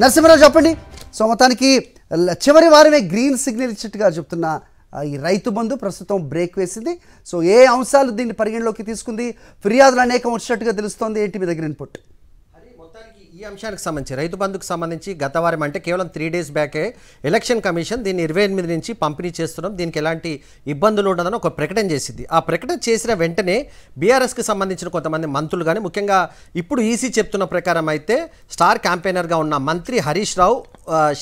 నరసింహరావు చెప్పండి సో మొత్తానికి చివరి వారమే గ్రీన్ సిగ్నల్ ఇచ్చినట్టుగా చెప్తున్న ఈ రైతు బంధు ప్రస్తుతం బ్రేక్ వేసింది సో ఏ అంశాలు దీన్ని పరిగణలోకి తీసుకుంది ఫిర్యాదులు అనేకం వచ్చినట్టుగా తెలుస్తోంది ఏంటి మీ దగ్గర ఇన్పుట్ ఈ అంశానికి సంబంధించి రైతు బంధుకు సంబంధించి గత వారం అంటే కేవలం త్రీ డేస్ బ్యాకే ఎలక్షన్ కమిషన్ దీన్ని ఇరవై ఎనిమిది నుంచి పంపిణీ చేస్తున్నాం దీనికి ఎలాంటి ఇబ్బందులు ఉండదని ఒక ప్రకటన చేసింది ఆ ప్రకటన చేసిన వెంటనే బీఆర్ఎస్కి సంబంధించిన కొంతమంది మంత్రులు కానీ ముఖ్యంగా ఇప్పుడు ఈసీ చెప్తున్న ప్రకారం అయితే స్టార్ క్యాంపెయినర్గా ఉన్న మంత్రి హరీష్ రావు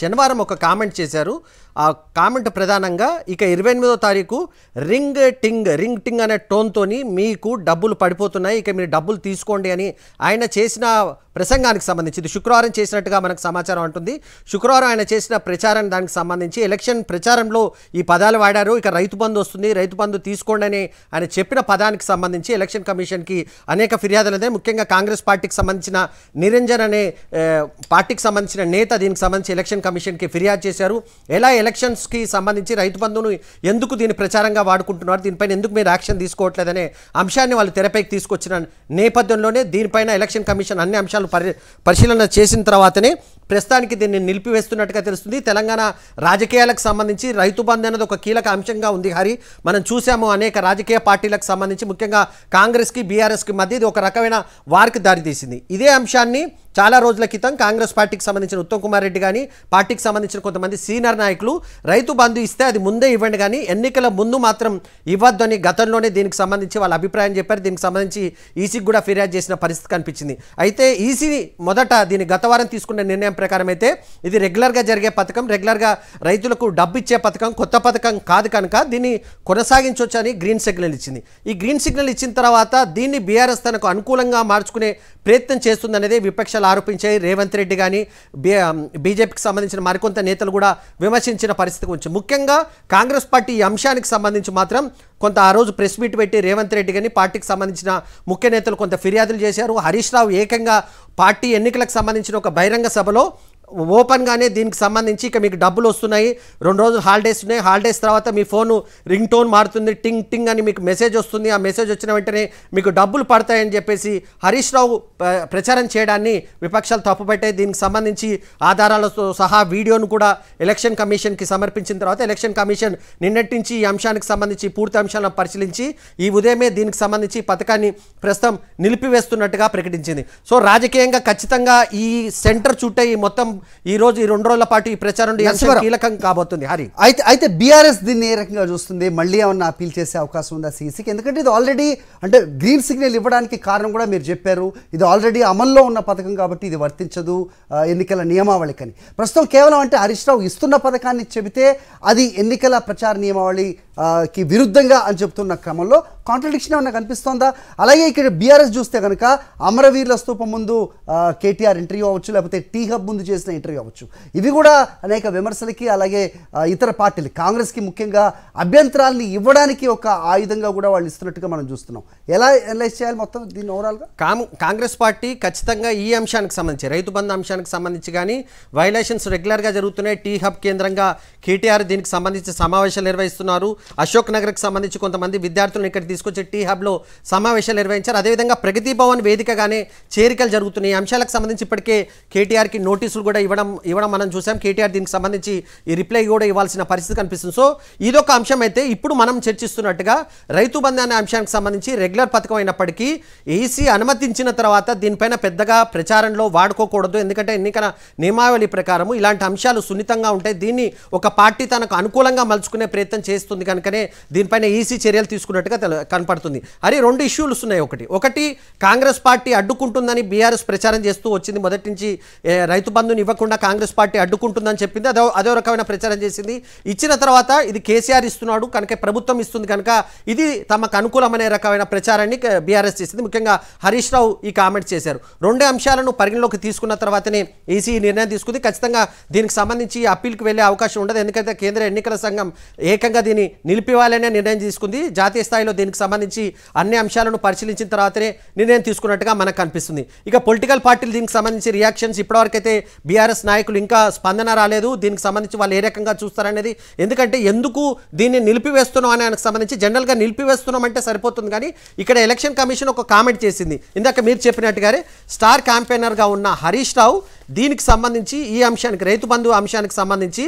శనివారం ఒక కామెంట్ చేశారు ఆ కామెంట్ ప్రధానంగా ఇక ఇరవై ఎనిమిదో తారీఖు రింగ్ టింగ్ రింగ్ టింగ్ అనే టోన్తోని మీకు డబ్బులు పడిపోతున్నాయి ఇక మీరు డబ్బులు తీసుకోండి అని ఆయన చేసిన ప్రసంగానికి సంబంధించి సంబంధించింది శుక్రవారం చేసినట్టుగా మనకు సమాచారం ఉంటుంది శుక్రవారం ఆయన చేసిన ప్రచారం దానికి సంబంధించి ఎలక్షన్ ప్రచారంలో ఈ పదాలు వాడారు ఇక రైతు బంధు వస్తుంది రైతు బంధు తీసుకోండి అని ఆయన చెప్పిన పదానికి సంబంధించి ఎలక్షన్ కమిషన్కి అనేక ఫిర్యాదులు ముఖ్యంగా కాంగ్రెస్ పార్టీకి సంబంధించిన నిరంజన్ అనే పార్టీకి సంబంధించిన నేత దీనికి సంబంధించి ఎలక్షన్ కమిషన్కి ఫిర్యాదు చేశారు ఎలా ఎలక్షన్స్కి సంబంధించి రైతు బంధువును ఎందుకు దీని ప్రచారంగా వాడుకుంటున్నారు దీనిపైన ఎందుకు మీరు యాక్షన్ తీసుకోవట్లేదనే అంశాన్ని వాళ్ళు తెరపైకి తీసుకొచ్చిన నేపథ్యంలోనే దీనిపైన ఎలక్షన్ కమిషన్ అన్ని అంశాలు పరి పరిశీలన చేసిన తర్వాతనే ప్రస్తుతానికి దీన్ని నిలిపివేస్తున్నట్టుగా తెలుస్తుంది తెలంగాణ రాజకీయాలకు సంబంధించి రైతు బంధు అనేది ఒక కీలక అంశంగా ఉంది హరి మనం చూసాము అనేక రాజకీయ పార్టీలకు సంబంధించి ముఖ్యంగా కాంగ్రెస్కి బీఆర్ఎస్కి మధ్య ఇది ఒక రకమైన వార్కి దారితీసింది ఇదే అంశాన్ని చాలా రోజుల క్రితం కాంగ్రెస్ పార్టీకి సంబంధించిన ఉత్తమ్ కుమార్ రెడ్డి కానీ పార్టీకి సంబంధించిన కొంతమంది సీనియర్ నాయకులు రైతు బంధు ఇస్తే అది ముందే ఇవ్వండి కానీ ఎన్నికల ముందు మాత్రం ఇవ్వద్దు అని గతంలోనే దీనికి సంబంధించి వాళ్ళ అభిప్రాయం చెప్పారు దీనికి సంబంధించి ఈసీకి కూడా ఫిర్యాదు చేసిన పరిస్థితి కనిపించింది అయితే ఈసీ మొదట దీన్ని గత వారం తీసుకున్న నిర్ణయం ప్రకారం అయితే ఇది రెగ్యులర్గా జరిగే పథకం రెగ్యులర్గా రైతులకు డబ్బు ఇచ్చే పథకం కొత్త పథకం కాదు కనుక దీన్ని కొనసాగించవచ్చని గ్రీన్ సిగ్నల్ ఇచ్చింది ఈ గ్రీన్ సిగ్నల్ ఇచ్చిన తర్వాత దీన్ని బీఆర్ఎస్ తనకు అనుకూలంగా మార్చుకునే ప్రయత్నం చేస్తుందనేది విపక్షాలు ఆరోపించాయి రేవంత్ రెడ్డి కానీ బీజేపీకి సంబంధించిన మరికొంత నేతలు కూడా విమర్శించిన పరిస్థితి గురించి ముఖ్యంగా కాంగ్రెస్ పార్టీ ఈ అంశానికి సంబంధించి మాత్రం కొంత ఆ రోజు ప్రెస్ మీట్ పెట్టి రేవంత్ రెడ్డి కానీ పార్టీకి సంబంధించిన ముఖ్య నేతలు కొంత ఫిర్యాదులు చేశారు హరీష్ రావు ఏకంగా పార్టీ ఎన్నికలకు సంబంధించిన ఒక బహిరంగ సభలో ఓపెన్గానే దీనికి సంబంధించి ఇక మీకు డబ్బులు వస్తున్నాయి రెండు రోజులు హాలిడేస్ ఉన్నాయి హాలిడేస్ తర్వాత మీ ఫోను రింగ్ టోన్ మారుతుంది టింగ్ టింగ్ అని మీకు మెసేజ్ వస్తుంది ఆ మెసేజ్ వచ్చిన వెంటనే మీకు డబ్బులు పడతాయని చెప్పేసి హరీష్ రావు ప్రచారం చేయడాన్ని విపక్షాలు తప్పుపెట్టే దీనికి సంబంధించి ఆధారాలతో సహా వీడియోను కూడా ఎలక్షన్ కమిషన్కి సమర్పించిన తర్వాత ఎలక్షన్ కమిషన్ నిన్నటి ఈ అంశానికి సంబంధించి పూర్తి అంశాలను పరిశీలించి ఈ ఉదయమే దీనికి సంబంధించి పథకాన్ని ప్రస్తుతం నిలిపివేస్తున్నట్టుగా ప్రకటించింది సో రాజకీయంగా ఖచ్చితంగా ఈ సెంటర్ చుట్టే ఈ మొత్తం ఈ రోజు ఈ రెండు రోజుల పాటు ఈ ప్రచారం కీలకం కాబోతుంది హరి అయితే అయితే బీఆర్ఎస్ దీన్ని ఏ రకంగా చూస్తుంది మళ్ళీ ఏమన్నా అప్పీల్ చేసే అవకాశం ఉందా సీసీకి ఎందుకంటే ఇది ఆల్రెడీ అంటే గ్రీన్ సిగ్నల్ ఇవ్వడానికి కారణం కూడా మీరు చెప్పారు ఇది ఆల్రెడీ అమల్లో ఉన్న పథకం కాబట్టి ఇది వర్తించదు ఎన్నికల నియమావళికని ప్రస్తుతం కేవలం అంటే హరీష్ రావు ఇస్తున్న పథకాన్ని చెబితే అది ఎన్నికల ప్రచార నియమావళి కి విరుద్ధంగా అని చెప్తున్న క్రమంలో కాంట్రడిక్షన్ ఏమన్నా కనిపిస్తోందా అలాగే ఇక్కడ బీఆర్ఎస్ చూస్తే కనుక అమరవీరుల స్తూపం ముందు కేటీఆర్ ఇంటర్వ్యూ అవ్వచ్చు లేకపోతే టీ హబ్ ముందు చేసిన ఇంటర్వ్యూ అవ్వచ్చు ఇవి కూడా అనేక విమర్శలకి అలాగే ఇతర పార్టీలు కాంగ్రెస్కి ముఖ్యంగా అభ్యంతరాలని ఇవ్వడానికి ఒక ఆయుధంగా కూడా వాళ్ళు ఇస్తున్నట్టుగా మనం చూస్తున్నాం ఎలా అనలైజ్ చేయాలి మొత్తం దీన్ని ఓవరాల్గా కాంగ్రెస్ పార్టీ ఖచ్చితంగా ఈ అంశానికి సంబంధించి రైతు బంధు అంశానికి సంబంధించి కానీ వైలేషన్స్ రెగ్యులర్గా జరుగుతున్నాయి టీ హబ్ కేంద్రంగా కేటీఆర్ దీనికి సంబంధించి సమావేశాలు నిర్వహిస్తున్నారు అశోక్ నగర్కి సంబంధించి కొంతమంది విద్యార్థులను ఇక్కడ తీసుకొచ్చి టీ హబ్లో సమావేశాలు నిర్వహించారు అదేవిధంగా ప్రగతి భవన్ వేదికగానే చేరికలు జరుగుతున్నాయి అంశాలకు సంబంధించి ఇప్పటికే కేటీఆర్కి నోటీసులు కూడా ఇవ్వడం ఇవ్వడం మనం చూసాం కేటీఆర్ దీనికి సంబంధించి ఈ రిప్లై కూడా ఇవ్వాల్సిన పరిస్థితి కనిపిస్తుంది సో ఇదొక అంశం అయితే ఇప్పుడు మనం చర్చిస్తున్నట్టుగా రైతు బంధు అనే అంశానికి సంబంధించి రెగ్యులర్ పథకం అయినప్పటికీ ఏసీ అనుమతించిన తర్వాత దీనిపైన పెద్దగా ప్రచారంలో వాడుకోకూడదు ఎందుకంటే ఎన్నికల నియమావళి ప్రకారం ఇలాంటి అంశాలు సున్నితంగా ఉంటాయి దీన్ని ఒక పార్టీ తనకు అనుకూలంగా మలుచుకునే ప్రయత్నం చేస్తుంది కనుక కనుకనే దీనిపైన ఈసీ చర్యలు తీసుకున్నట్టుగా కనపడుతుంది అరే రెండు ఇష్యూలు ఉన్నాయి ఒకటి ఒకటి కాంగ్రెస్ పార్టీ అడ్డుకుంటుందని బీఆర్ఎస్ ప్రచారం చేస్తూ వచ్చింది మొదటి నుంచి రైతు బంధుని ఇవ్వకుండా కాంగ్రెస్ పార్టీ అడ్డుకుంటుందని చెప్పింది అదో అదో రకమైన ప్రచారం చేసింది ఇచ్చిన తర్వాత ఇది కేసీఆర్ ఇస్తున్నాడు కనుక ప్రభుత్వం ఇస్తుంది కనుక ఇది తమకు అనుకూలమనే రకమైన ప్రచారాన్ని బీఆర్ఎస్ చేసింది ముఖ్యంగా హరీష్ రావు ఈ కామెంట్స్ చేశారు రెండే అంశాలను పరిగణలోకి తీసుకున్న తర్వాతనే ఈసీ నిర్ణయం తీసుకుంది ఖచ్చితంగా దీనికి సంబంధించి అప్పీల్కి వెళ్ళే అవకాశం ఉండదు ఎందుకంటే కేంద్ర ఎన్నికల సంఘం ఏకంగా దీన్ని నిలిపివ్వాలనే నిర్ణయం తీసుకుంది జాతీయ స్థాయిలో దీనికి సంబంధించి అన్ని అంశాలను పరిశీలించిన తర్వాతనే నిర్ణయం తీసుకున్నట్టుగా మనకు కనిపిస్తుంది ఇక పొలిటికల్ పార్టీలు దీనికి సంబంధించి రియాక్షన్స్ ఇప్పటివరకైతే బీఆర్ఎస్ నాయకులు ఇంకా స్పందన రాలేదు దీనికి సంబంధించి వాళ్ళు ఏ రకంగా చూస్తారనేది ఎందుకంటే ఎందుకు దీన్ని నిలిపివేస్తున్నాం అనే సంబంధించి జనరల్గా నిలిపివేస్తున్నాం అంటే సరిపోతుంది కానీ ఇక్కడ ఎలక్షన్ కమిషన్ ఒక కామెంట్ చేసింది ఇందాక మీరు చెప్పినట్టుగానే స్టార్ క్యాంపెయినర్గా ఉన్న హరీష్ రావు దీనికి సంబంధించి ఈ అంశానికి రైతు బంధు అంశానికి సంబంధించి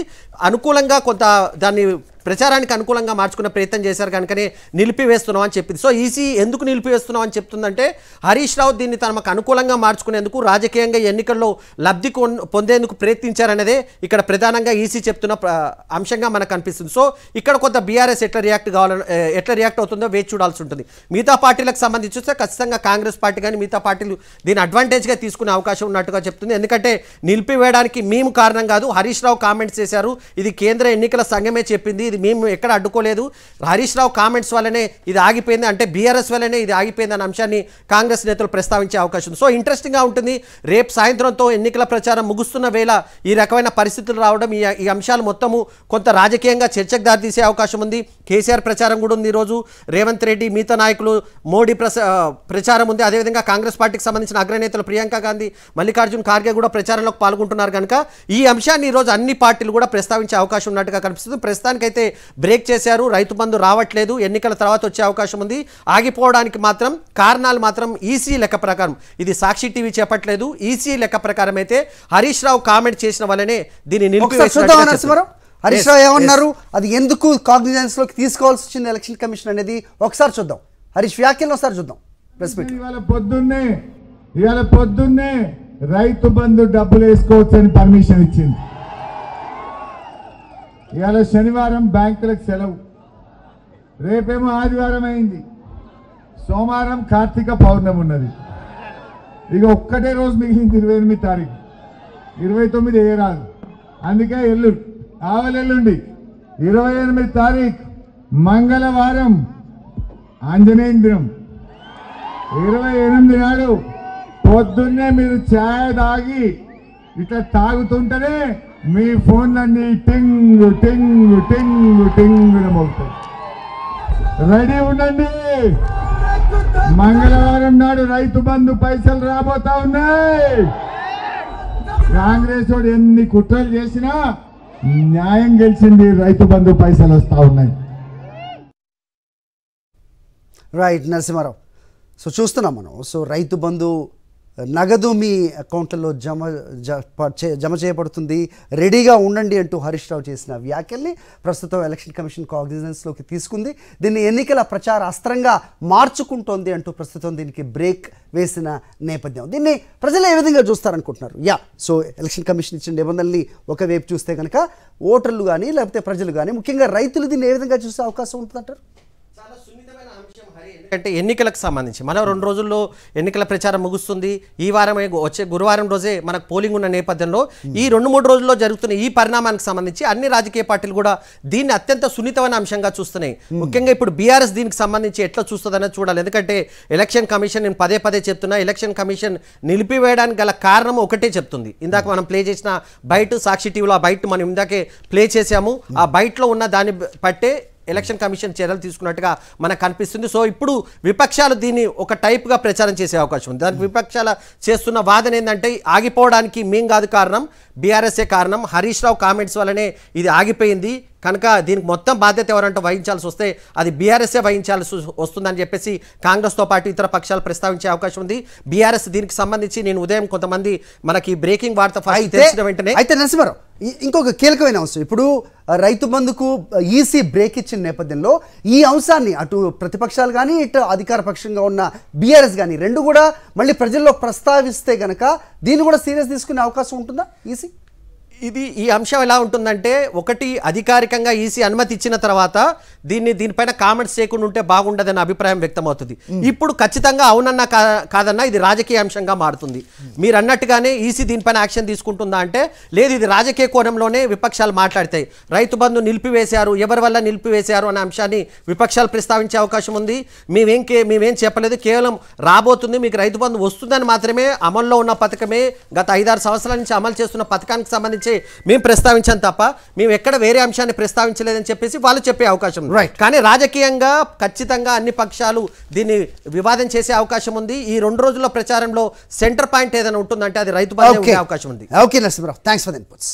అనుకూలంగా కొంత దాన్ని ప్రచారానికి అనుకూలంగా మార్చుకునే ప్రయత్నం చేశారు కనుకనే నిలిపివేస్తున్నాం అని చెప్పింది సో ఈసీ ఎందుకు నిలిపివేస్తున్నాం అని చెప్తుందంటే హరీష్ రావు దీన్ని తమకు అనుకూలంగా మార్చుకునేందుకు రాజకీయంగా ఎన్నికల్లో లబ్ధి పొందేందుకు ప్రయత్నించారనేదే ఇక్కడ ప్రధానంగా ఈసీ చెప్తున్న అంశంగా మనకు అనిపిస్తుంది సో ఇక్కడ కొంత బీఆర్ఎస్ ఎట్లా రియాక్ట్ కావాల ఎట్లా రియాక్ట్ అవుతుందో వేచి చూడాల్సి ఉంటుంది మిగతా పార్టీలకు సంబంధించి చూస్తే ఖచ్చితంగా కాంగ్రెస్ పార్టీ కానీ మిగతా పార్టీలు దీన్ని అడ్వాంటేజ్గా తీసుకునే అవకాశం ఉన్నట్టుగా చెప్తుంది ఎందుకంటే అంటే నిలిపివేయడానికి మేము కారణం కాదు హరీష్ రావు కామెంట్స్ చేశారు ఇది కేంద్ర ఎన్నికల సంఘమే చెప్పింది ఇది మేము ఎక్కడ అడ్డుకోలేదు హరీష్ రావు కామెంట్స్ వల్లనే ఇది ఆగిపోయింది అంటే బీఆర్ఎస్ వల్లనే ఇది ఆగిపోయింది అనే అంశాన్ని కాంగ్రెస్ నేతలు ప్రస్తావించే అవకాశం సో ఇంట్రెస్టింగ్గా ఉంటుంది రేపు సాయంత్రంతో ఎన్నికల ప్రచారం ముగుస్తున్న వేళ ఈ రకమైన పరిస్థితులు రావడం ఈ అంశాలు మొత్తము కొంత రాజకీయంగా చర్చకు దారితీసే అవకాశం ఉంది కేసీఆర్ ప్రచారం కూడా ఉంది ఈరోజు రేవంత్ రెడ్డి మిగతా నాయకులు మోడీ ప్రచారం ఉంది అదేవిధంగా కాంగ్రెస్ పార్టీకి సంబంధించిన అగ్రనేతలు ప్రియాంక గాంధీ మల్లికార్జున్ ఖార్గే కూడా ప్రచారంలో పాల్గొంటున్నారు కనుక ఈ అంశాన్ని ఈరోజు అన్ని పార్టీలు కూడా ప్రస్తావించే అవకాశం ఉన్నట్టుగా కనిపిస్తుంది ప్రస్తుతానికైతే బ్రేక్ చేశారు రైతు బంధు రావట్లేదు ఎన్నికల తర్వాత వచ్చే అవకాశం ఉంది ఆగిపోవడానికి మాత్రం కారణాలు మాత్రం ఈసీ లెక్క ప్రకారం ఇది సాక్షి టీవీ చెప్పట్లేదు ఈసీ లెక్క ప్రకారం అయితే హరీష్ రావు కామెంట్ చేసిన వల్లనే దీన్ని హరీష్ రావు ఏమన్నారు అది ఎందుకు కాగ్నిజెన్స్ లోకి తీసుకోవాల్సి వచ్చింది ఎలక్షన్ కమిషన్ అనేది ఒకసారి చూద్దాం హరీష్ వ్యాఖ్యలు ఒకసారి చూద్దాం ప్రెస్ మీట్ ఇవాళ పొద్దున్నే ఇవాళ పొద్దున్నే రైతు బంధు డబ్బులు వేసుకోవచ్చని పర్మిషన్ ఇచ్చింది ఇవాళ శనివారం బ్యాంకులకు సెలవు రేపేమో ఆదివారం అయింది సోమవారం కార్తీక పౌర్ణమి ఉన్నది ఇక ఒక్కటే రోజు మిగిలింది ఇరవై ఎనిమిది తారీఖు ఇరవై తొమ్మిది ఏరాదు అందుకే ఎల్లు ఆవలెల్లుండి ఇరవై ఎనిమిది తారీఖు మంగళవారం దినం ఇరవై ఎనిమిది నాడు పొద్దున్నే మీరు ఛాయ్ తాగి ఇట్లా తాగుతుంటేనే మీ ఫోన్లన్నీ టింగ్ టింగ్ టింగ్ టింగ్ మోగుతాయి రెడీ ఉండండి మంగళవారం నాడు రైతు బంధు పైసలు రాబోతా ఉన్నాయి కాంగ్రెస్ వాడు ఎన్ని కుట్రలు చేసినా న్యాయం గెలిచింది రైతు బంధు పైసలు వస్తూ ఉన్నాయి రైట్ నరసింహారావు సో చూస్తున్నాం మనం సో రైతు బంధు నగదు మీ అకౌంట్లలో జమ జమ చేయబడుతుంది రెడీగా ఉండండి అంటూ హరీష్ రావు చేసిన వ్యాఖ్యల్ని ప్రస్తుతం ఎలక్షన్ కమిషన్ కాగ్నిజెన్స్లోకి తీసుకుంది దీన్ని ఎన్నికల ప్రచార అస్త్రంగా మార్చుకుంటోంది అంటూ ప్రస్తుతం దీనికి బ్రేక్ వేసిన నేపథ్యం దీన్ని ప్రజలు ఏ విధంగా చూస్తారనుకుంటున్నారు యా సో ఎలక్షన్ కమిషన్ ఇచ్చిన నిబంధనల్ని ఒకవైపు చూస్తే కనుక ఓటర్లు కానీ లేకపోతే ప్రజలు కానీ ముఖ్యంగా రైతులు దీన్ని ఏ విధంగా చూసే అవకాశం ఉంటుందంటారు ఎందుకంటే ఎన్నికలకు సంబంధించి మనం రెండు రోజుల్లో ఎన్నికల ప్రచారం ముగుస్తుంది ఈ వారమే వచ్చే గురువారం రోజే మనకు పోలింగ్ ఉన్న నేపథ్యంలో ఈ రెండు మూడు రోజుల్లో జరుగుతున్న ఈ పరిణామానికి సంబంధించి అన్ని రాజకీయ పార్టీలు కూడా దీన్ని అత్యంత సున్నితమైన అంశంగా చూస్తున్నాయి ముఖ్యంగా ఇప్పుడు బీఆర్ఎస్ దీనికి సంబంధించి ఎట్లా చూస్తుందనేది చూడాలి ఎందుకంటే ఎలక్షన్ కమిషన్ నేను పదే పదే చెప్తున్నా ఎలక్షన్ కమిషన్ నిలిపివేయడానికి గల కారణం ఒకటే చెప్తుంది ఇందాక మనం ప్లే చేసిన బయట సాక్షి టీవీలో ఆ బయట మనం ఇందాకే ప్లే చేసాము ఆ బయటలో ఉన్న దాన్ని పట్టే ఎలక్షన్ కమిషన్ చర్యలు తీసుకున్నట్టుగా మనకు కనిపిస్తుంది సో ఇప్పుడు విపక్షాలు దీన్ని ఒక టైప్గా ప్రచారం చేసే అవకాశం ఉంది దానికి విపక్షాల చేస్తున్న వాదన ఏంటంటే ఆగిపోవడానికి మేం కాదు కారణం బీఆర్ఎస్ఏ కారణం హరీష్ రావు కామెంట్స్ వల్లనే ఇది ఆగిపోయింది కనుక దీనికి మొత్తం బాధ్యత ఎవరంటే వహించాల్సి వస్తే అది బీఆర్ఎస్ఏ వహించాల్సి వస్తుందని చెప్పేసి కాంగ్రెస్తో పాటు ఇతర పక్షాలు ప్రస్తావించే అవకాశం ఉంది బీఆర్ఎస్ దీనికి సంబంధించి నేను ఉదయం కొంతమంది మనకి బ్రేకింగ్ వార్త ఫస్ట్ తెలిసిన వెంటనే అయితే నరసింహారావు ఇంకొక కీలకమైన అంశం ఇప్పుడు రైతు బంధుకు ఈసీ బ్రేక్ ఇచ్చిన నేపథ్యంలో ఈ అంశాన్ని అటు ప్రతిపక్షాలు కానీ ఇటు అధికార పక్షంగా ఉన్న బీఆర్ఎస్ కానీ రెండు కూడా మళ్ళీ ప్రజల్లో ప్రస్తావిస్తే గనక దీన్ని కూడా సీరియస్ తీసుకునే అవకాశం ఉంటుందా ఈసీ ఇది ఈ అంశం ఎలా ఉంటుందంటే ఒకటి అధికారికంగా ఈసీ అనుమతి ఇచ్చిన తర్వాత దీన్ని దీనిపైన కామెంట్స్ చేయకుండా ఉంటే అనే అభిప్రాయం వ్యక్తమవుతుంది ఇప్పుడు ఖచ్చితంగా అవునన్నా కాదన్నా ఇది రాజకీయ అంశంగా మారుతుంది మీరు అన్నట్టుగానే ఈసీ దీనిపైన యాక్షన్ తీసుకుంటుందా అంటే లేదు ఇది రాజకీయ కోణంలోనే విపక్షాలు మాట్లాడతాయి రైతు బంధు నిలిపివేశారు ఎవరి వల్ల నిలిపివేశారు అనే అంశాన్ని విపక్షాలు ప్రస్తావించే అవకాశం ఉంది మేమేం కే మేమేం చెప్పలేదు కేవలం రాబోతుంది మీకు రైతు బంధు వస్తుందని మాత్రమే అమల్లో ఉన్న పథకమే గత ఐదారు సంవత్సరాల నుంచి అమలు చేస్తున్న పథకానికి సంబంధించి చెప్పేసి మేము ప్రస్తావించాం తప్ప మేము ఎక్కడ వేరే అంశాన్ని ప్రస్తావించలేదని చెప్పేసి వాళ్ళు చెప్పే అవకాశం రైట్ కానీ రాజకీయంగా ఖచ్చితంగా అన్ని పక్షాలు దీన్ని వివాదం చేసే అవకాశం ఉంది ఈ రెండు రోజుల ప్రచారంలో సెంటర్ పాయింట్ ఏదైనా ఉంటుందంటే అది రైతు అవకాశం ఉంది okay Narasimharao thanks for inputs